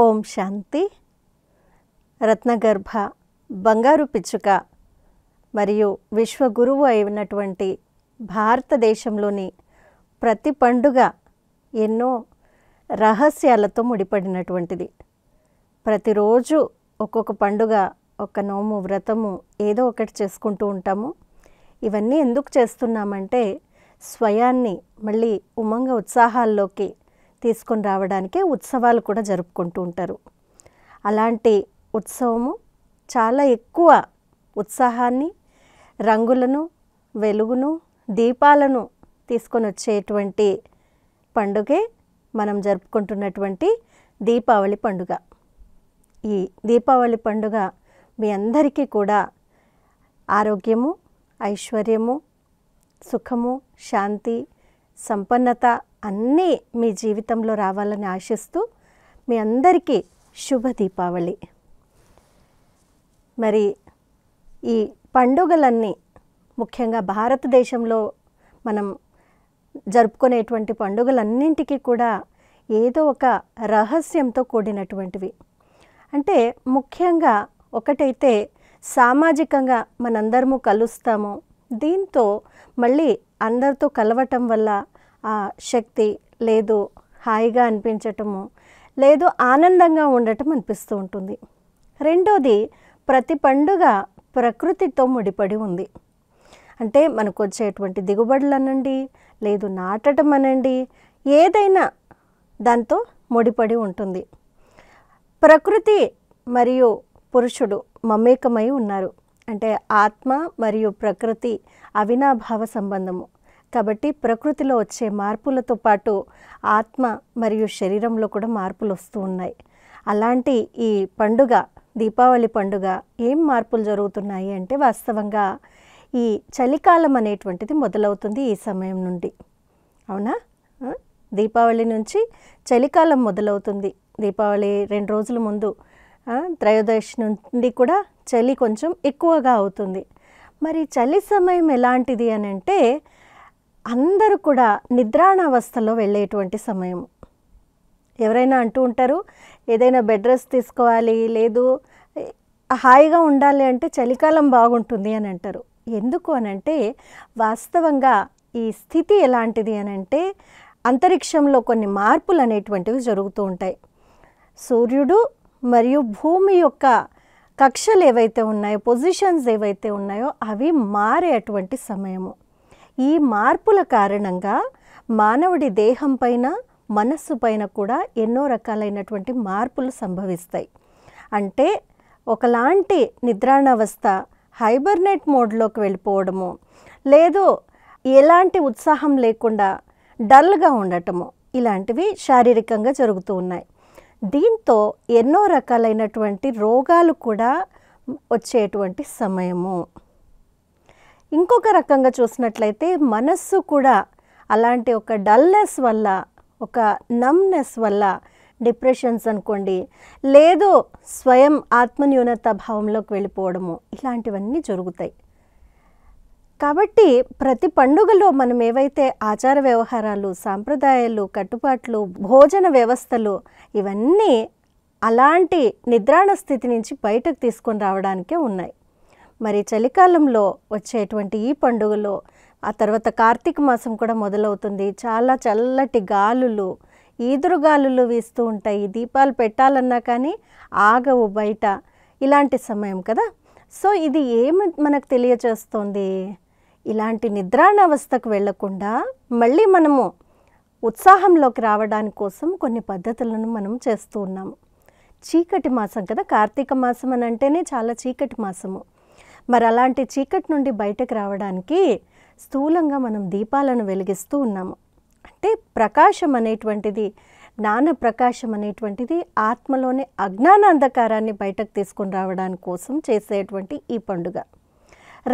ఓం శాంతి రత్నగర్భ బంగారు పిచ్చుక మరియు విశ్వగురువు అయినటువంటి భారతదేశంలోని ప్రతి పండుగ ఎన్నో రహస్యాలతో ముడిపడినటువంటిది ప్రతిరోజు ఒక్కొక్క పండుగ ఒక నోము వ్రతము ఏదో ఒకటి చేసుకుంటూ ఉంటాము ఇవన్నీ ఎందుకు చేస్తున్నామంటే స్వయాన్ని మళ్ళీ ఉమంగ ఉత్సాహాల్లోకి తీసుకొని రావడానికే ఉత్సవాలు కూడా జరుపుకుంటూ ఉంటారు అలాంటి ఉత్సవము చాలా ఎక్కువ ఉత్సాహాన్ని రంగులను వెలుగును దీపాలను తీసుకొని వచ్చేటువంటి పండుగే మనం జరుపుకుంటున్నటువంటి దీపావళి పండుగ ఈ దీపావళి పండుగ మీ అందరికీ కూడా ఆరోగ్యము ఐశ్వర్యము సుఖము శాంతి సంపన్నత అన్నీ మీ జీవితంలో రావాలని ఆశిస్తూ మీ అందరికీ శుభ దీపావళి మరి ఈ పండుగలన్నీ ముఖ్యంగా భారతదేశంలో మనం జరుపుకునేటువంటి పండుగలన్నింటికీ కూడా ఏదో ఒక రహస్యంతో కూడినటువంటివి అంటే ముఖ్యంగా ఒకటైతే సామాజికంగా మనందరము కలుస్తాము దీంతో మళ్ళీ అందరితో కలవటం వల్ల శక్తి లేదు హాయిగా అనిపించటము లేదు ఆనందంగా ఉండటం అనిపిస్తూ ఉంటుంది రెండోది ప్రతి పండుగ ప్రకృతితో ముడిపడి ఉంది అంటే మనకు వచ్చేటువంటి దిగుబడులు అనండి లేదు నాటడం అనండి ఏదైనా దాంతో ముడిపడి ఉంటుంది ప్రకృతి మరియు పురుషుడు మమేకమై ఉన్నారు అంటే ఆత్మ మరియు ప్రకృతి అవినాభావ సంబంధము కాబట్టి ప్రకృతిలో వచ్చే మార్పులతో పాటు ఆత్మ మరియు శరీరంలో కూడా మార్పులు వస్తూ ఉన్నాయి అలాంటి ఈ పండుగ దీపావళి పండుగ ఏం మార్పులు జరుగుతున్నాయి అంటే వాస్తవంగా ఈ చలికాలం అనేటువంటిది మొదలవుతుంది ఈ సమయం నుండి అవునా దీపావళి నుంచి చలికాలం మొదలవుతుంది దీపావళి రెండు రోజుల ముందు త్రయోదశి నుండి కూడా చలి కొంచెం ఎక్కువగా అవుతుంది మరి చలి సమయం ఎలాంటిది అని అంటే అందరూ కూడా నిద్రాణావస్థలో వెళ్ళేటువంటి సమయం ఎవరైనా అంటూ ఉంటారు ఏదైనా బెడ్ రెస్ట్ తీసుకోవాలి లేదు హాయిగా ఉండాలి అంటే చలికాలం బాగుంటుంది అని అంటారు ఎందుకు అని అంటే వాస్తవంగా ఈ స్థితి ఎలాంటిది అని అంటే అంతరిక్షంలో కొన్ని మార్పులు అనేటువంటివి జరుగుతూ ఉంటాయి సూర్యుడు మరియు భూమి యొక్క కక్షలు ఏవైతే ఉన్నాయో పొజిషన్స్ ఏవైతే ఉన్నాయో అవి మారేటువంటి సమయము ఈ మార్పుల కారణంగా మానవుడి దేహం పైన మనస్సు పైన కూడా ఎన్నో రకాలైనటువంటి మార్పులు సంభవిస్తాయి అంటే ఒకలాంటి నిద్రాణవస్థ హైబర్నెట్ మోడ్లోకి వెళ్ళిపోవడము లేదు ఎలాంటి ఉత్సాహం లేకుండా డల్గా ఉండటము ఇలాంటివి శారీరకంగా జరుగుతూ ఉన్నాయి దీంతో ఎన్నో రకాలైనటువంటి రోగాలు కూడా వచ్చేటువంటి సమయము ఇంకొక రకంగా చూసినట్లయితే మనస్సు కూడా అలాంటి ఒక డల్నెస్ వల్ల ఒక నమ్నెస్ వల్ల డిప్రెషన్స్ అనుకోండి లేదో స్వయం ఆత్మన్యూనత భావంలోకి వెళ్ళిపోవడము ఇలాంటివన్నీ జరుగుతాయి కాబట్టి ప్రతి పండుగలో మనం ఏవైతే ఆచార వ్యవహారాలు సాంప్రదాయాలు కట్టుబాట్లు భోజన వ్యవస్థలు ఇవన్నీ అలాంటి నిద్రాణ స్థితి నుంచి బయటకు తీసుకొని రావడానికే ఉన్నాయి మరి చలికాలంలో వచ్చేటువంటి ఈ పండుగలో ఆ తర్వాత కార్తీక మాసం కూడా మొదలవుతుంది చాలా చల్లటి గాలులు ఈదురు గాలులు వీస్తూ ఉంటాయి దీపాలు పెట్టాలన్నా కానీ ఆగవు బయట ఇలాంటి సమయం కదా సో ఇది ఏమి మనకు తెలియచేస్తోంది ఇలాంటి నిద్రాణావస్థకు వెళ్లకుండా మళ్ళీ మనము ఉత్సాహంలోకి రావడాని కోసం కొన్ని పద్ధతులను మనం చేస్తూ ఉన్నాము చీకటి మాసం కదా కార్తీక మాసం అని అంటేనే చాలా చీకటి మాసము మరి అలాంటి చీకటి నుండి బయటకు రావడానికి స్థూలంగా మనం దీపాలను వెలిగిస్తూ ఉన్నాము అంటే ప్రకాశం అనేటువంటిది జ్ఞాన ప్రకాశం అనేటువంటిది ఆత్మలోని అజ్ఞాన అంధకారాన్ని బయటకు తీసుకుని రావడానికి కోసం చేసేటువంటి ఈ పండుగ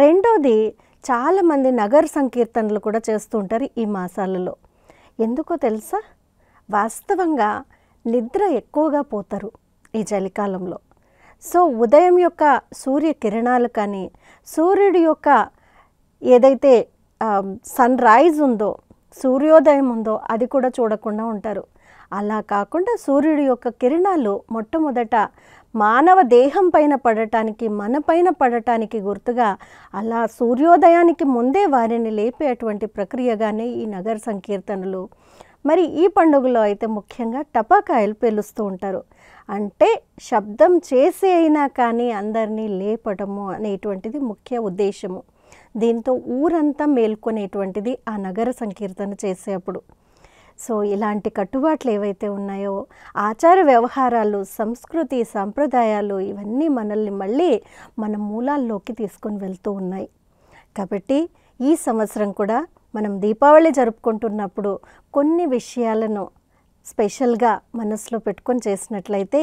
రెండోది చాలామంది నగర సంకీర్తనలు కూడా చేస్తూ ఉంటారు ఈ మాసాలలో ఎందుకో తెలుసా వాస్తవంగా నిద్ర ఎక్కువగా పోతారు ఈ చలికాలంలో సో ఉదయం యొక్క సూర్య కిరణాలు కానీ సూర్యుడి యొక్క ఏదైతే సన్ రైజ్ ఉందో సూర్యోదయం ఉందో అది కూడా చూడకుండా ఉంటారు అలా కాకుండా సూర్యుడి యొక్క కిరణాలు మొట్టమొదట మానవ దేహం పైన పడటానికి మన పైన పడటానికి గుర్తుగా అలా సూర్యోదయానికి ముందే వారిని లేపేటువంటి ప్రక్రియగానే ఈ నగర సంకీర్తనలు మరి ఈ పండుగలో అయితే ముఖ్యంగా టపాకాయలు పేలుస్తూ ఉంటారు అంటే శబ్దం చేసి అయినా కానీ అందరినీ లేపడము అనేటువంటిది ముఖ్య ఉద్దేశము దీంతో ఊరంతా మేల్కొనేటువంటిది ఆ నగర సంకీర్తన చేసేప్పుడు సో ఇలాంటి కట్టుబాట్లు ఏవైతే ఉన్నాయో ఆచార వ్యవహారాలు సంస్కృతి సాంప్రదాయాలు ఇవన్నీ మనల్ని మళ్ళీ మన మూలాల్లోకి తీసుకొని వెళ్తూ ఉన్నాయి కాబట్టి ఈ సంవత్సరం కూడా మనం దీపావళి జరుపుకుంటున్నప్పుడు కొన్ని విషయాలను స్పెషల్గా మనసులో పెట్టుకొని చేసినట్లయితే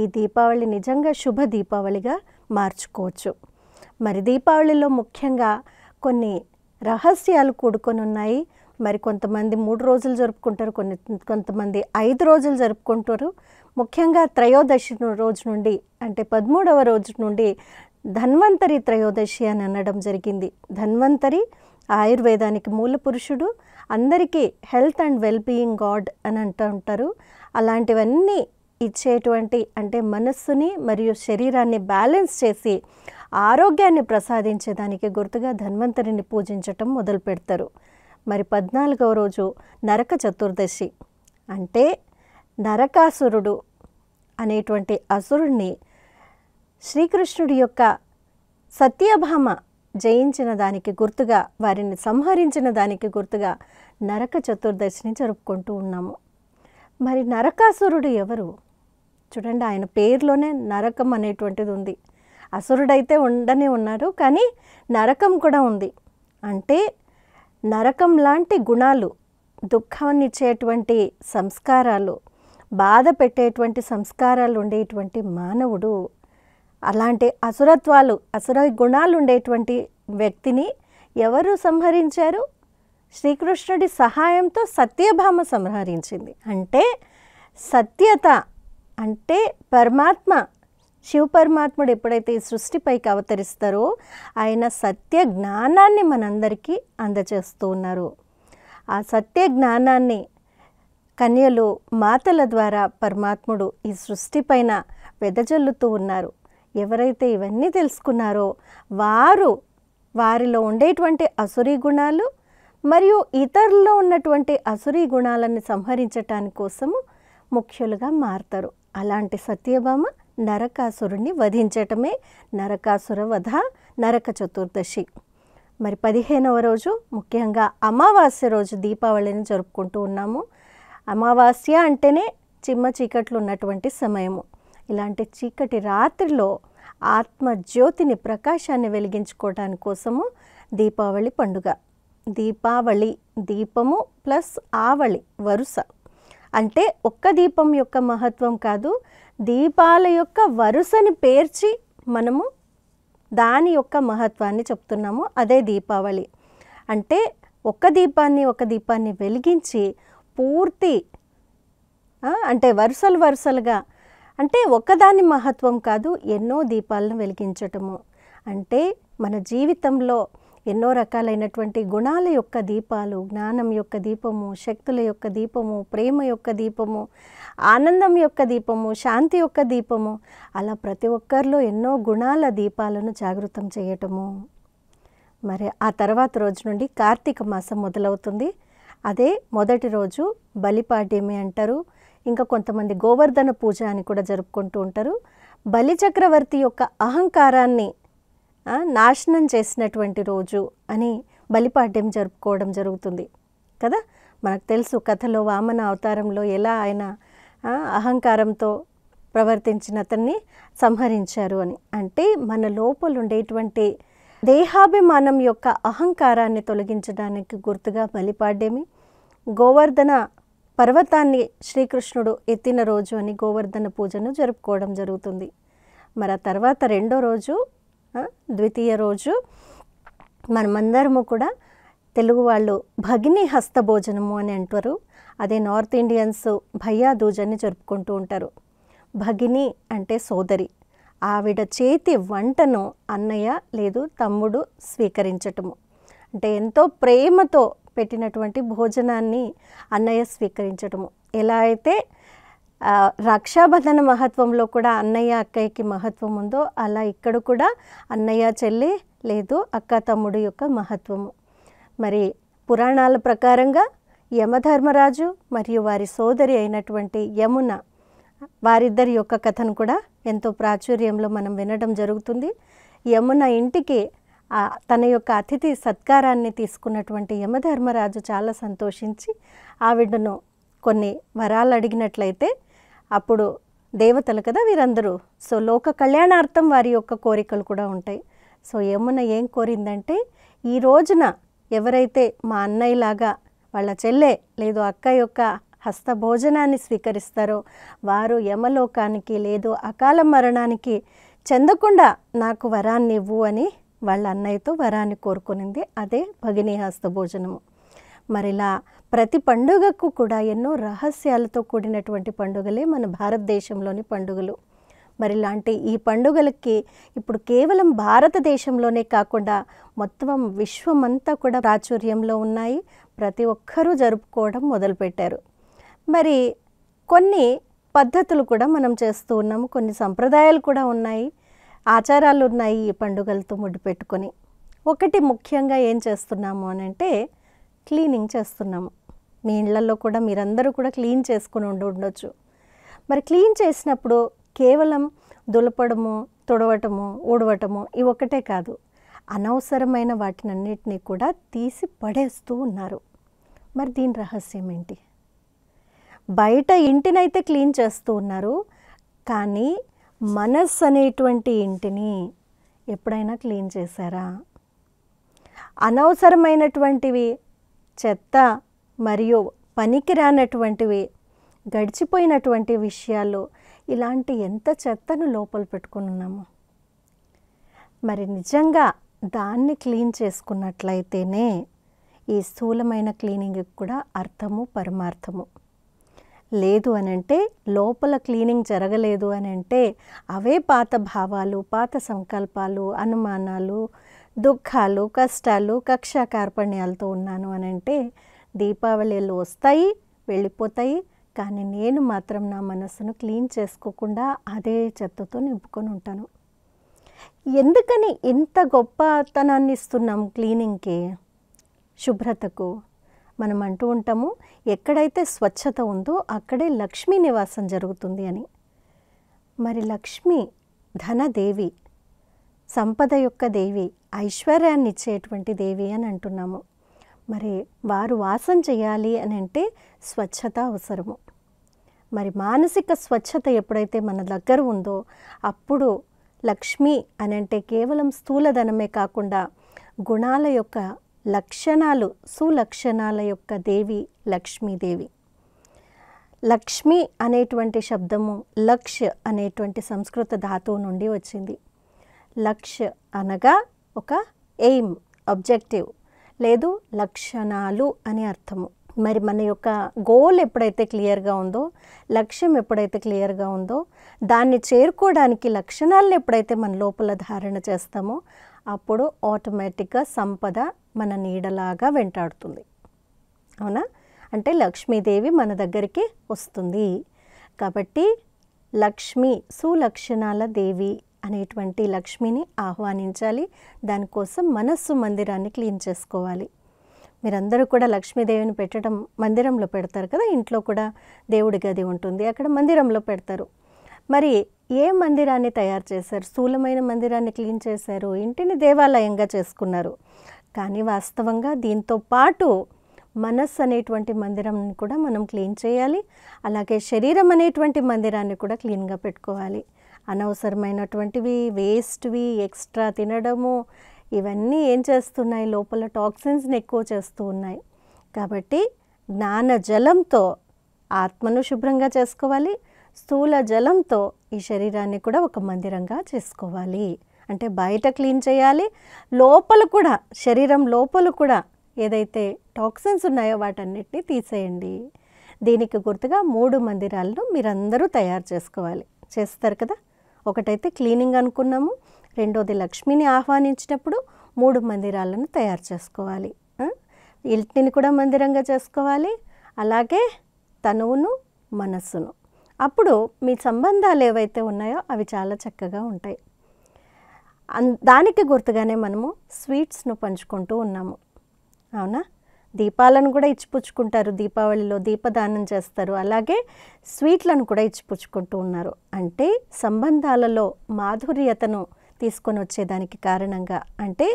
ఈ దీపావళి నిజంగా శుభ దీపావళిగా మార్చుకోవచ్చు మరి దీపావళిలో ముఖ్యంగా కొన్ని రహస్యాలు కూడుకొని ఉన్నాయి మరి కొంతమంది మూడు రోజులు జరుపుకుంటారు కొన్ని కొంతమంది ఐదు రోజులు జరుపుకుంటారు ముఖ్యంగా త్రయోదశి రోజు నుండి అంటే పదమూడవ రోజు నుండి ధన్వంతరి త్రయోదశి అని అనడం జరిగింది ధన్వంతరి ఆయుర్వేదానికి మూల పురుషుడు అందరికీ హెల్త్ అండ్ వెల్బీయింగ్ గాడ్ అని అంటూ ఉంటారు అలాంటివన్నీ ఇచ్చేటువంటి అంటే మనస్సుని మరియు శరీరాన్ని బ్యాలెన్స్ చేసి ఆరోగ్యాన్ని ప్రసాదించేదానికి గుర్తుగా ధన్వంతరిని పూజించటం మొదలు పెడతారు మరి పద్నాలుగవ రోజు నరక చతుర్దశి అంటే నరకాసురుడు అనేటువంటి అసురుణ్ణి శ్రీకృష్ణుడి యొక్క సత్యభామ జయించిన దానికి గుర్తుగా వారిని సంహరించిన దానికి గుర్తుగా నరక చతుర్దశిని జరుపుకుంటూ ఉన్నాము మరి నరకాసురుడు ఎవరు చూడండి ఆయన పేరులోనే నరకం అనేటువంటిది ఉంది అసురుడైతే ఉండనే ఉన్నారు కానీ నరకం కూడా ఉంది అంటే నరకం లాంటి గుణాలు దుఃఖాన్నిచ్చేటువంటి సంస్కారాలు బాధ పెట్టేటువంటి సంస్కారాలు ఉండేటువంటి మానవుడు అలాంటి అసురత్వాలు అసుర గుణాలు ఉండేటువంటి వ్యక్తిని ఎవరు సంహరించారు శ్రీకృష్ణుడి సహాయంతో సత్యభామ సంహరించింది అంటే సత్యత అంటే పరమాత్మ శివ పరమాత్ముడు ఎప్పుడైతే ఈ సృష్టిపైకి అవతరిస్తారో ఆయన సత్య జ్ఞానాన్ని మనందరికీ అందజేస్తూ ఉన్నారు ఆ సత్య జ్ఞానాన్ని కన్యలు మాతల ద్వారా పరమాత్ముడు ఈ సృష్టిపైన వెదజల్లుతూ ఉన్నారు ఎవరైతే ఇవన్నీ తెలుసుకున్నారో వారు వారిలో ఉండేటువంటి అసురీ గుణాలు మరియు ఇతరుల్లో ఉన్నటువంటి అసురీ గుణాలను సంహరించటాని కోసము ముఖ్యులుగా మారుతారు అలాంటి సత్యభామ నరకాసురుణ్ణి వధించటమే నరకాసుర వధ నరక చతుర్దశి మరి పదిహేనవ రోజు ముఖ్యంగా అమావాస్య రోజు దీపావళిని జరుపుకుంటూ ఉన్నాము అమావాస్య అంటేనే చిమ్మ చీకట్లు ఉన్నటువంటి సమయము ఇలాంటి చీకటి రాత్రిలో ఆత్మజ్యోతిని ప్రకాశాన్ని వెలిగించుకోవటాని కోసము దీపావళి పండుగ దీపావళి దీపము ప్లస్ ఆవళి వరుస అంటే ఒక్క దీపం యొక్క మహత్వం కాదు దీపాల యొక్క వరుసని పేర్చి మనము దాని యొక్క మహత్వాన్ని చెప్తున్నాము అదే దీపావళి అంటే ఒక దీపాన్ని ఒక దీపాన్ని వెలిగించి పూర్తి అంటే వరుసలు వరుసలుగా అంటే ఒక్కదాని మహత్వం కాదు ఎన్నో దీపాలను వెలిగించటము అంటే మన జీవితంలో ఎన్నో రకాలైనటువంటి గుణాల యొక్క దీపాలు జ్ఞానం యొక్క దీపము శక్తుల యొక్క దీపము ప్రేమ యొక్క దీపము ఆనందం యొక్క దీపము శాంతి యొక్క దీపము అలా ప్రతి ఒక్కరిలో ఎన్నో గుణాల దీపాలను జాగృతం చేయటము మరి ఆ తర్వాత రోజు నుండి కార్తీక మాసం మొదలవుతుంది అదే మొదటి రోజు బలిపాడ్యమి అంటారు ఇంకా కొంతమంది గోవర్ధన పూజ అని కూడా జరుపుకుంటూ ఉంటారు బలిచక్రవర్తి యొక్క అహంకారాన్ని నాశనం చేసినటువంటి రోజు అని బలిపాడ్యం జరుపుకోవడం జరుగుతుంది కదా మనకు తెలుసు కథలో వామన అవతారంలో ఎలా ఆయన అహంకారంతో ప్రవర్తించిన అతన్ని సంహరించారు అని అంటే మన లోపల ఉండేటువంటి దేహాభిమానం యొక్క అహంకారాన్ని తొలగించడానికి గుర్తుగా బలిపాడ్యమి గోవర్ధన పర్వతాన్ని శ్రీకృష్ణుడు ఎత్తిన రోజు అని గోవర్ధన పూజను జరుపుకోవడం జరుగుతుంది మరి ఆ తర్వాత రెండో రోజు ద్వితీయ రోజు మనమందరము కూడా తెలుగు వాళ్ళు భగిని హస్త భోజనము అని అంటారు అదే నార్త్ ఇండియన్స్ భయ్యా దూజని జరుపుకుంటూ ఉంటారు భగిని అంటే సోదరి ఆవిడ చేతి వంటను అన్నయ్య లేదు తమ్ముడు స్వీకరించటము అంటే ఎంతో ప్రేమతో పెట్టినటువంటి భోజనాన్ని అన్నయ్య స్వీకరించడము ఎలా అయితే రక్షాబంధన మహత్వంలో కూడా అన్నయ్య అక్కయ్యకి మహత్వం ఉందో అలా ఇక్కడ కూడా అన్నయ్య చెల్లి లేదు అక్క తమ్ముడు యొక్క మహత్వము మరి పురాణాల ప్రకారంగా యమధర్మరాజు మరియు వారి సోదరి అయినటువంటి యమున వారిద్దరి యొక్క కథను కూడా ఎంతో ప్రాచుర్యంలో మనం వినడం జరుగుతుంది యమున ఇంటికి తన యొక్క అతిథి సత్కారాన్ని తీసుకున్నటువంటి యమధర్మరాజు చాలా సంతోషించి ఆవిడను కొన్ని వరాలు అడిగినట్లయితే అప్పుడు దేవతలు కదా వీరందరూ సో లోక కళ్యాణార్థం వారి యొక్క కోరికలు కూడా ఉంటాయి సో యమున ఏం కోరిందంటే ఈ రోజున ఎవరైతే మా అన్నయ్యలాగా వాళ్ళ చెల్లె లేదు అక్క యొక్క హస్త భోజనాన్ని స్వీకరిస్తారో వారు యమలోకానికి లేదు అకాల మరణానికి చెందకుండా నాకు వరాన్ని ఇవ్వు అని వాళ్ళ అన్నయ్యతో వరాన్ని కోరుకునింది అదే హస్త భోజనము మరిలా ప్రతి పండుగకు కూడా ఎన్నో రహస్యాలతో కూడినటువంటి పండుగలే మన భారతదేశంలోని పండుగలు మరి ఇలాంటి ఈ పండుగలకి ఇప్పుడు కేవలం భారతదేశంలోనే కాకుండా మొత్తం విశ్వమంతా కూడా ప్రాచుర్యంలో ఉన్నాయి ప్రతి ఒక్కరూ జరుపుకోవడం మొదలుపెట్టారు మరి కొన్ని పద్ధతులు కూడా మనం చేస్తూ ఉన్నాము కొన్ని సంప్రదాయాలు కూడా ఉన్నాయి ఆచారాలు ఉన్నాయి ఈ పండుగలతో ముడిపెట్టుకొని ఒకటి ముఖ్యంగా ఏం చేస్తున్నాము అని అంటే క్లీనింగ్ చేస్తున్నాము మీ ఇళ్లలో కూడా మీరందరూ కూడా క్లీన్ చేసుకుని ఉండి ఉండొచ్చు మరి క్లీన్ చేసినప్పుడు కేవలం దులపడము తుడవటము ఊడవటము ఇవి ఒకటే కాదు అనవసరమైన వాటినన్నిటినీ కూడా తీసి పడేస్తూ ఉన్నారు మరి దీని రహస్యం ఏంటి బయట ఇంటినైతే క్లీన్ చేస్తూ ఉన్నారు కానీ మనస్ అనేటువంటి ఇంటిని ఎప్పుడైనా క్లీన్ చేశారా అనవసరమైనటువంటివి చెత్త మరియు పనికిరానటువంటివి గడిచిపోయినటువంటి విషయాలు ఇలాంటి ఎంత చెత్తను లోపల పెట్టుకుని ఉన్నాము మరి నిజంగా దాన్ని క్లీన్ చేసుకున్నట్లయితేనే ఈ స్థూలమైన క్లీనింగ్కి కూడా అర్థము పరమార్థము లేదు అని అంటే లోపల క్లీనింగ్ జరగలేదు అని అంటే అవే పాత భావాలు పాత సంకల్పాలు అనుమానాలు దుఃఖాలు కష్టాలు కక్షా కార్పణ్యాలతో ఉన్నాను అని అంటే దీపావళిలు వస్తాయి వెళ్ళిపోతాయి కానీ నేను మాత్రం నా మనస్సును క్లీన్ చేసుకోకుండా అదే చెత్తతో నింపుకొని ఉంటాను ఎందుకని ఇంత గొప్పతనాన్ని ఇస్తున్నాం క్లీనింగ్కి శుభ్రతకు మనం అంటూ ఉంటాము ఎక్కడైతే స్వచ్ఛత ఉందో అక్కడే లక్ష్మీ నివాసం జరుగుతుంది అని మరి లక్ష్మి ధనదేవి సంపద యొక్క దేవి ఐశ్వర్యాన్ని ఇచ్చేటువంటి దేవి అని అంటున్నాము మరి వారు వాసం చేయాలి అని అంటే స్వచ్ఛత అవసరము మరి మానసిక స్వచ్ఛత ఎప్పుడైతే మన దగ్గర ఉందో అప్పుడు లక్ష్మి అని అంటే కేవలం స్థూలధనమే కాకుండా గుణాల యొక్క లక్షణాలు సులక్షణాల యొక్క దేవి లక్ష్మీదేవి లక్ష్మి అనేటువంటి శబ్దము లక్ష్ అనేటువంటి సంస్కృత ధాతువు నుండి వచ్చింది లక్ష్ అనగా ఒక ఎయిమ్ అబ్జెక్టివ్ లేదు లక్షణాలు అని అర్థము మరి మన యొక్క గోల్ ఎప్పుడైతే క్లియర్గా ఉందో లక్ష్యం ఎప్పుడైతే క్లియర్గా ఉందో దాన్ని చేరుకోవడానికి లక్షణాలను ఎప్పుడైతే మన లోపల ధారణ చేస్తామో అప్పుడు ఆటోమేటిక్గా సంపద మన నీడలాగా వెంటాడుతుంది అవునా అంటే లక్ష్మీదేవి మన దగ్గరికి వస్తుంది కాబట్టి లక్ష్మి సులక్షణాల దేవి అనేటువంటి లక్ష్మిని ఆహ్వానించాలి దానికోసం మనస్సు మందిరాన్ని క్లీన్ చేసుకోవాలి మీరందరూ కూడా లక్ష్మీదేవిని పెట్టడం మందిరంలో పెడతారు కదా ఇంట్లో కూడా దేవుడి గది ఉంటుంది అక్కడ మందిరంలో పెడతారు మరి ఏ మందిరాన్ని తయారు చేశారు స్థూలమైన మందిరాన్ని క్లీన్ చేశారు ఇంటిని దేవాలయంగా చేసుకున్నారు కానీ వాస్తవంగా దీంతో పాటు మనస్సు అనేటువంటి మందిరం కూడా మనం క్లీన్ చేయాలి అలాగే శరీరం అనేటువంటి మందిరాన్ని కూడా క్లీన్గా పెట్టుకోవాలి అనవసరమైనటువంటివి వేస్ట్వి ఎక్స్ట్రా తినడము ఇవన్నీ ఏం చేస్తున్నాయి లోపల టాక్సిన్స్ని ఎక్కువ చేస్తూ ఉన్నాయి కాబట్టి జ్ఞాన జలంతో ఆత్మను శుభ్రంగా చేసుకోవాలి స్థూల జలంతో ఈ శరీరాన్ని కూడా ఒక మందిరంగా చేసుకోవాలి అంటే బయట క్లీన్ చేయాలి లోపల కూడా శరీరం లోపల కూడా ఏదైతే టాక్సిన్స్ ఉన్నాయో వాటన్నిటిని తీసేయండి దీనికి గుర్తుగా మూడు మందిరాలను మీరందరూ తయారు చేసుకోవాలి చేస్తారు కదా ఒకటైతే క్లీనింగ్ అనుకున్నాము రెండోది లక్ష్మిని ఆహ్వానించినప్పుడు మూడు మందిరాలను తయారు చేసుకోవాలి ఇంటిని కూడా మందిరంగా చేసుకోవాలి అలాగే తనువును మనస్సును అప్పుడు మీ సంబంధాలు ఏవైతే ఉన్నాయో అవి చాలా చక్కగా ఉంటాయి దానికి గుర్తుగానే మనము స్వీట్స్ను పంచుకుంటూ ఉన్నాము అవునా దీపాలను కూడా ఇచ్చిపుచ్చుకుంటారు దీపావళిలో దీపదానం చేస్తారు అలాగే స్వీట్లను కూడా ఇచ్చిపుచ్చుకుంటూ ఉన్నారు అంటే సంబంధాలలో మాధుర్యతను తీసుకొని వచ్చేదానికి కారణంగా అంటే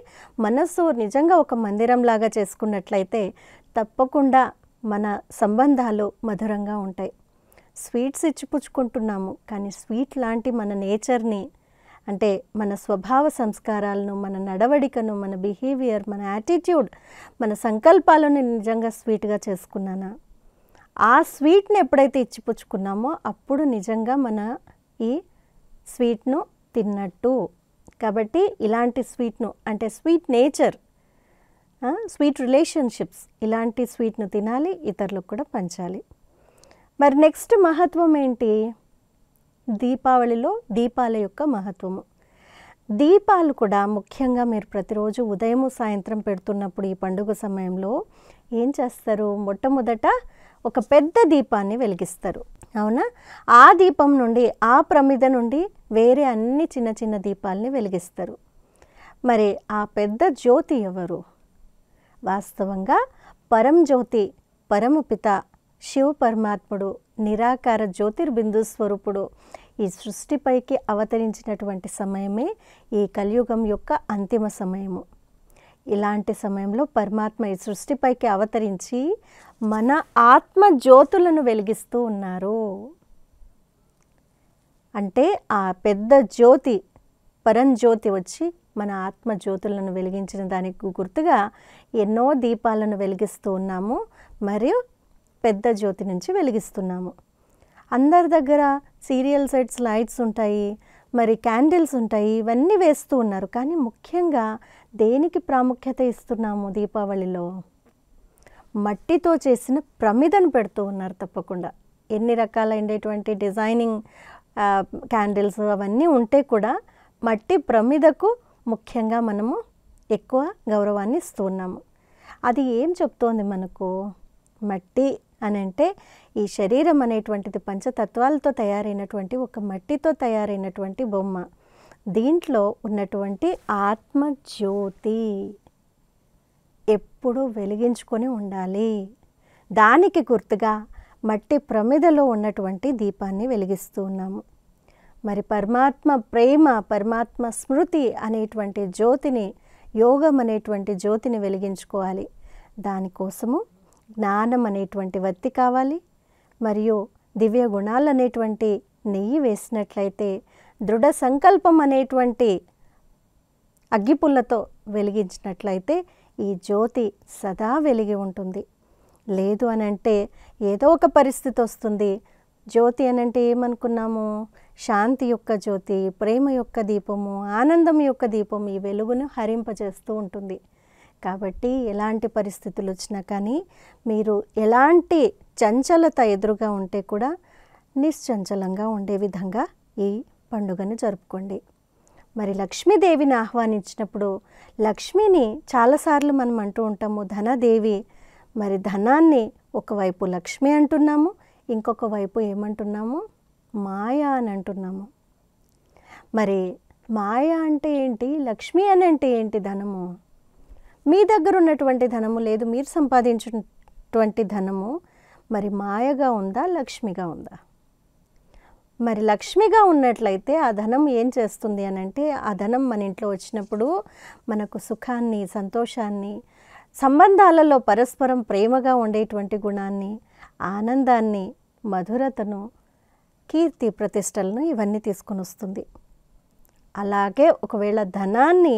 మనస్సు నిజంగా ఒక మందిరంలాగా చేసుకున్నట్లయితే తప్పకుండా మన సంబంధాలు మధురంగా ఉంటాయి స్వీట్స్ ఇచ్చిపుచ్చుకుంటున్నాము కానీ స్వీట్ లాంటి మన నేచర్ని అంటే మన స్వభావ సంస్కారాలను మన నడవడికను మన బిహేవియర్ మన యాటిట్యూడ్ మన సంకల్పాలను నిజంగా స్వీట్గా చేసుకున్నానా ఆ స్వీట్ని ఎప్పుడైతే ఇచ్చిపుచ్చుకున్నామో అప్పుడు నిజంగా మన ఈ స్వీట్ను తిన్నట్టు కాబట్టి ఇలాంటి స్వీట్ను అంటే స్వీట్ నేచర్ స్వీట్ రిలేషన్షిప్స్ ఇలాంటి స్వీట్ను తినాలి ఇతరులకు కూడా పంచాలి మరి నెక్స్ట్ మహత్వం ఏంటి దీపావళిలో దీపాల యొక్క మహత్వము దీపాలు కూడా ముఖ్యంగా మీరు ప్రతిరోజు ఉదయం సాయంత్రం పెడుతున్నప్పుడు ఈ పండుగ సమయంలో ఏం చేస్తారు మొట్టమొదట ఒక పెద్ద దీపాన్ని వెలిగిస్తారు అవునా ఆ దీపం నుండి ఆ ప్రమిద నుండి వేరే అన్ని చిన్న చిన్న దీపాలని వెలిగిస్తారు మరి ఆ పెద్ద జ్యోతి ఎవరు వాస్తవంగా పరం జ్యోతి పరమపిత శివ పరమాత్ముడు నిరాకార జ్యోతిర్బిందు స్వరూపుడు ఈ సృష్టిపైకి అవతరించినటువంటి సమయమే ఈ కలియుగం యొక్క అంతిమ సమయము ఇలాంటి సమయంలో పరమాత్మ ఈ సృష్టిపైకి అవతరించి మన ఆత్మ జ్యోతులను వెలిగిస్తూ ఉన్నారు అంటే ఆ పెద్ద జ్యోతి పరంజ్యోతి వచ్చి మన ఆత్మ జ్యోతులను వెలిగించిన దానికి గుర్తుగా ఎన్నో దీపాలను వెలిగిస్తూ ఉన్నాము మరియు పెద్ద జ్యోతి నుంచి వెలిగిస్తున్నాము అందరి దగ్గర సీరియల్ సెట్స్ లైట్స్ ఉంటాయి మరి క్యాండిల్స్ ఉంటాయి ఇవన్నీ వేస్తూ ఉన్నారు కానీ ముఖ్యంగా దేనికి ప్రాముఖ్యత ఇస్తున్నాము దీపావళిలో మట్టితో చేసిన ప్రమిదను పెడుతూ ఉన్నారు తప్పకుండా ఎన్ని రకాలైనటువంటి డిజైనింగ్ క్యాండిల్స్ అవన్నీ ఉంటే కూడా మట్టి ప్రమిదకు ముఖ్యంగా మనము ఎక్కువ గౌరవాన్ని ఇస్తున్నాము అది ఏం చెప్తోంది మనకు మట్టి అని అంటే ఈ శరీరం అనేటువంటిది పంచతత్వాలతో తయారైనటువంటి ఒక మట్టితో తయారైనటువంటి బొమ్మ దీంట్లో ఉన్నటువంటి ఆత్మజ్యోతి ఎప్పుడూ వెలిగించుకొని ఉండాలి దానికి గుర్తుగా మట్టి ప్రమిదలో ఉన్నటువంటి దీపాన్ని వెలిగిస్తూ ఉన్నాము మరి పరమాత్మ ప్రేమ పరమాత్మ స్మృతి అనేటువంటి జ్యోతిని యోగం అనేటువంటి జ్యోతిని వెలిగించుకోవాలి దానికోసము జ్ఞానం అనేటువంటి వత్తి కావాలి మరియు దివ్య గుణాలు అనేటువంటి నెయ్యి వేసినట్లయితే దృఢ సంకల్పం అనేటువంటి అగ్గిపుల్లతో వెలిగించినట్లయితే ఈ జ్యోతి సదా వెలిగి ఉంటుంది లేదు అనంటే ఏదో ఒక పరిస్థితి వస్తుంది జ్యోతి అనంటే ఏమనుకున్నాము శాంతి యొక్క జ్యోతి ప్రేమ యొక్క దీపము ఆనందం యొక్క దీపం ఈ వెలుగును హరింపజేస్తూ ఉంటుంది కాబట్టి ఎలాంటి పరిస్థితులు వచ్చినా కానీ మీరు ఎలాంటి చంచలత ఎదురుగా ఉంటే కూడా నిశ్చంచలంగా ఉండే విధంగా ఈ పండుగను జరుపుకోండి మరి లక్ష్మీదేవిని ఆహ్వానించినప్పుడు లక్ష్మిని చాలాసార్లు మనం అంటూ ఉంటాము ధనదేవి మరి ధనాన్ని ఒకవైపు లక్ష్మి అంటున్నాము ఇంకొక వైపు ఏమంటున్నాము మాయా అని అంటున్నాము మరి మాయా అంటే ఏంటి లక్ష్మి అని అంటే ఏంటి ధనము మీ దగ్గర ఉన్నటువంటి ధనము లేదు మీరు సంపాదించినటువంటి ధనము మరి మాయగా ఉందా లక్ష్మిగా ఉందా మరి లక్ష్మిగా ఉన్నట్లయితే ఆ ధనం ఏం చేస్తుంది అని అంటే ఆ ధనం మన ఇంట్లో వచ్చినప్పుడు మనకు సుఖాన్ని సంతోషాన్ని సంబంధాలలో పరస్పరం ప్రేమగా ఉండేటువంటి గుణాన్ని ఆనందాన్ని మధురతను కీర్తి ప్రతిష్టలను ఇవన్నీ తీసుకొని వస్తుంది అలాగే ఒకవేళ ధనాన్ని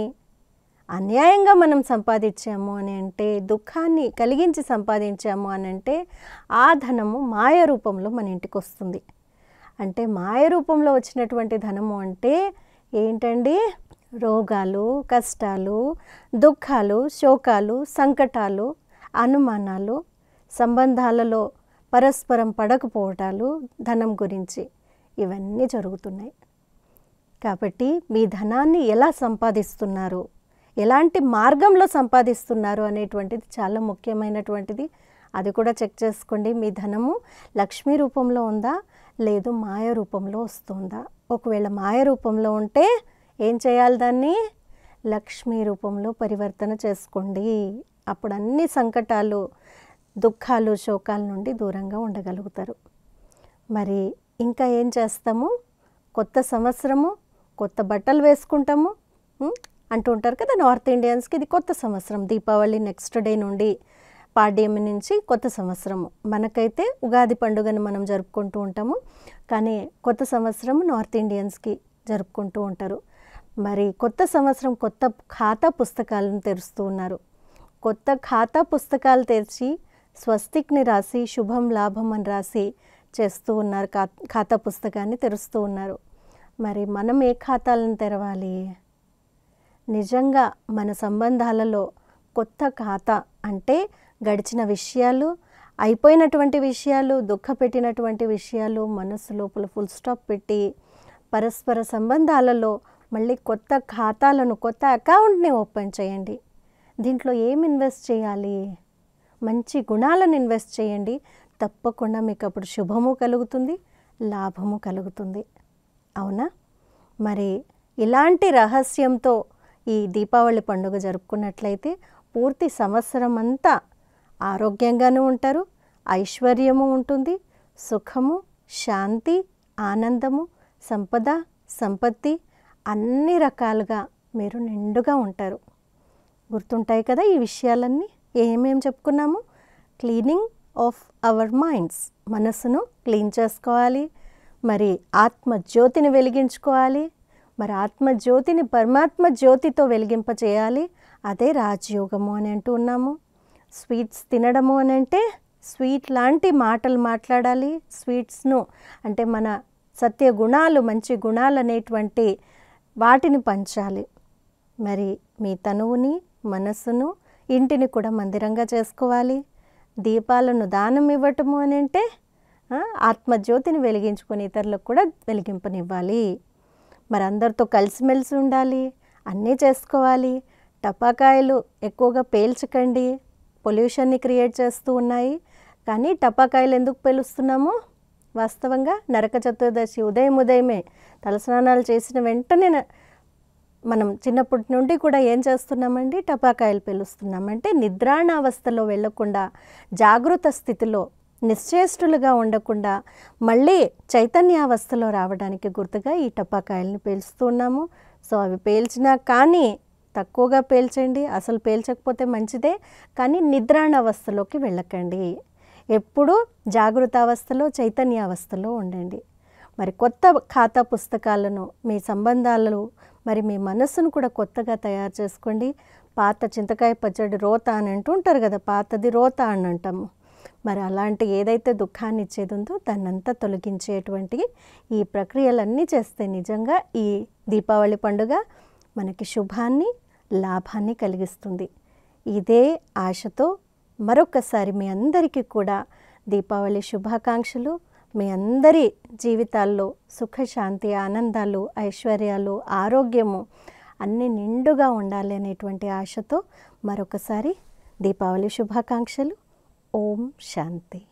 అన్యాయంగా మనం సంపాదించాము అని అంటే దుఃఖాన్ని కలిగించి సంపాదించాము అని అంటే ఆ ధనము మాయ రూపంలో మన ఇంటికి వస్తుంది అంటే మాయ రూపంలో వచ్చినటువంటి ధనము అంటే ఏంటండి రోగాలు కష్టాలు దుఃఖాలు శోకాలు సంకటాలు అనుమానాలు సంబంధాలలో పరస్పరం పడకపోవటాలు ధనం గురించి ఇవన్నీ జరుగుతున్నాయి కాబట్టి మీ ధనాన్ని ఎలా సంపాదిస్తున్నారు ఎలాంటి మార్గంలో సంపాదిస్తున్నారు అనేటువంటిది చాలా ముఖ్యమైనటువంటిది అది కూడా చెక్ చేసుకోండి మీ ధనము లక్ష్మీ రూపంలో ఉందా లేదు మాయ రూపంలో వస్తుందా ఒకవేళ మాయ రూపంలో ఉంటే ఏం చేయాలి దాన్ని లక్ష్మీ రూపంలో పరివర్తన చేసుకోండి అప్పుడు అన్ని సంకటాలు దుఃఖాలు శోకాల నుండి దూరంగా ఉండగలుగుతారు మరి ఇంకా ఏం చేస్తాము కొత్త సంవత్సరము కొత్త బట్టలు వేసుకుంటాము అంటూ ఉంటారు కదా నార్త్ ఇండియన్స్కి ఇది కొత్త సంవత్సరం దీపావళి నెక్స్ట్ డే నుండి పాడ్యమి నుంచి కొత్త సంవత్సరము మనకైతే ఉగాది పండుగను మనం జరుపుకుంటూ ఉంటాము కానీ కొత్త సంవత్సరం నార్త్ ఇండియన్స్కి జరుపుకుంటూ ఉంటారు మరి కొత్త సంవత్సరం కొత్త ఖాతా పుస్తకాలను తెరుస్తూ ఉన్నారు కొత్త ఖాతా పుస్తకాలు తెరిచి స్వస్తిక్ని రాసి శుభం లాభం అని రాసి చేస్తూ ఉన్నారు ఖాతా పుస్తకాన్ని తెరుస్తూ ఉన్నారు మరి మనం ఏ ఖాతాలను తెరవాలి నిజంగా మన సంబంధాలలో కొత్త ఖాతా అంటే గడిచిన విషయాలు అయిపోయినటువంటి విషయాలు దుఃఖపెట్టినటువంటి విషయాలు మనసు లోపల ఫుల్ స్టాప్ పెట్టి పరస్పర సంబంధాలలో మళ్ళీ కొత్త ఖాతాలను కొత్త అకౌంట్ని ఓపెన్ చేయండి దీంట్లో ఏం ఇన్వెస్ట్ చేయాలి మంచి గుణాలను ఇన్వెస్ట్ చేయండి తప్పకుండా మీకు అప్పుడు శుభము కలుగుతుంది లాభము కలుగుతుంది అవునా మరి ఇలాంటి రహస్యంతో ఈ దీపావళి పండుగ జరుపుకున్నట్లయితే పూర్తి సంవత్సరం అంతా ఆరోగ్యంగానూ ఉంటారు ఐశ్వర్యము ఉంటుంది సుఖము శాంతి ఆనందము సంపద సంపత్తి అన్ని రకాలుగా మీరు నిండుగా ఉంటారు గుర్తుంటాయి కదా ఈ విషయాలన్నీ ఏమేం చెప్పుకున్నాము క్లీనింగ్ ఆఫ్ అవర్ మైండ్స్ మనసును క్లీన్ చేసుకోవాలి మరి ఆత్మజ్యోతిని వెలిగించుకోవాలి మరి ఆత్మజ్యోతిని పరమాత్మ జ్యోతితో వెలిగింపచేయాలి అదే రాజయోగము అని అంటూ ఉన్నాము స్వీట్స్ తినడము అని అంటే స్వీట్ లాంటి మాటలు మాట్లాడాలి స్వీట్స్ను అంటే మన సత్య గుణాలు మంచి గుణాలు అనేటువంటి వాటిని పంచాలి మరి మీ తనువుని మనసును ఇంటిని కూడా మందిరంగా చేసుకోవాలి దీపాలను దానం ఇవ్వటము అని అంటే ఆత్మజ్యోతిని వెలిగించుకొని ఇతరులకు కూడా వెలిగింపనివ్వాలి మరి అందరితో కలిసిమెలిసి ఉండాలి అన్నీ చేసుకోవాలి టపాకాయలు ఎక్కువగా పేల్చకండి పొల్యూషన్ని క్రియేట్ చేస్తూ ఉన్నాయి కానీ టపాకాయలు ఎందుకు పేలుస్తున్నాము వాస్తవంగా నరక చతుర్దశి ఉదయం ఉదయమే తలస్నానాలు చేసిన వెంటనే మనం చిన్నప్పటి నుండి కూడా ఏం చేస్తున్నామండి టపాకాయలు పేలుస్తున్నామంటే నిద్రాణావస్థలో వెళ్లకుండా జాగృత స్థితిలో నిశ్చేష్ఠులుగా ఉండకుండా మళ్ళీ చైతన్యావస్థలో రావడానికి గుర్తుగా ఈ టపాకాయల్ని పేల్చుతున్నాము సో అవి పేల్చినా కానీ తక్కువగా పేల్చండి అసలు పేల్చకపోతే మంచిదే కానీ నిద్రాణావస్థలోకి వెళ్ళకండి ఎప్పుడూ అవస్థలో చైతన్యావస్థలో ఉండండి మరి కొత్త ఖాతా పుస్తకాలను మీ సంబంధాలను మరి మీ మనస్సును కూడా కొత్తగా తయారు చేసుకోండి పాత చింతకాయ పచ్చడి రోత అని అంటూ ఉంటారు కదా పాతది రోత అని అంటాము మరి అలాంటి ఏదైతే దుఃఖాన్ని ఇచ్చేది ఉందో దాన్నంతా తొలగించేటువంటి ఈ ప్రక్రియలన్నీ చేస్తే నిజంగా ఈ దీపావళి పండుగ మనకి శుభాన్ని లాభాన్ని కలిగిస్తుంది ఇదే ఆశతో మరొకసారి మీ అందరికీ కూడా దీపావళి శుభాకాంక్షలు మీ అందరి జీవితాల్లో సుఖశాంతి ఆనందాలు ఐశ్వర్యాలు ఆరోగ్యము అన్ని నిండుగా ఉండాలి అనేటువంటి ఆశతో మరొకసారి దీపావళి శుభాకాంక్షలు ओम शांति